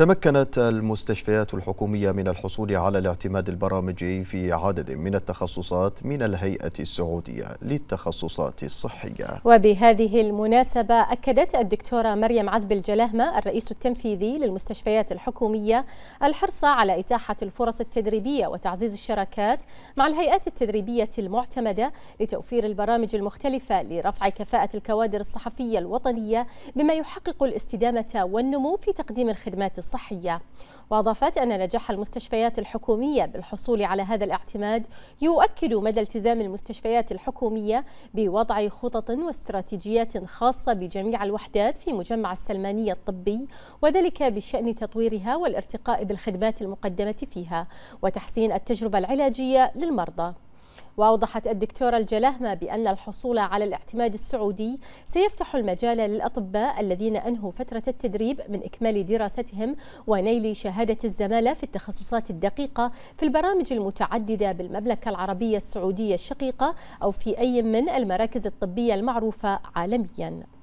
تمكنت المستشفيات الحكومية من الحصول على الاعتماد البرامجي في عدد من التخصصات من الهيئة السعودية للتخصصات الصحية وبهذه المناسبة أكدت الدكتورة مريم عذب الجلهمة الرئيس التنفيذي للمستشفيات الحكومية الحرص على إتاحة الفرص التدريبية وتعزيز الشراكات مع الهيئات التدريبية المعتمدة لتوفير البرامج المختلفة لرفع كفاءة الكوادر الصحفية الوطنية بما يحقق الاستدامة والنمو في تقديم الخدمات الصحية الصحية وأضافت أن نجاح المستشفيات الحكومية بالحصول على هذا الاعتماد يؤكد مدى التزام المستشفيات الحكومية بوضع خطط واستراتيجيات خاصة بجميع الوحدات في مجمع السلمانية الطبي وذلك بشأن تطويرها والارتقاء بالخدمات المقدمة فيها وتحسين التجربة العلاجية للمرضى وأوضحت الدكتورة الجلهمة بأن الحصول على الاعتماد السعودي سيفتح المجال للأطباء الذين أنهوا فترة التدريب من إكمال دراستهم ونيل شهادة الزمالة في التخصصات الدقيقة في البرامج المتعددة بالمملكة العربية السعودية الشقيقة أو في أي من المراكز الطبية المعروفة عالمياً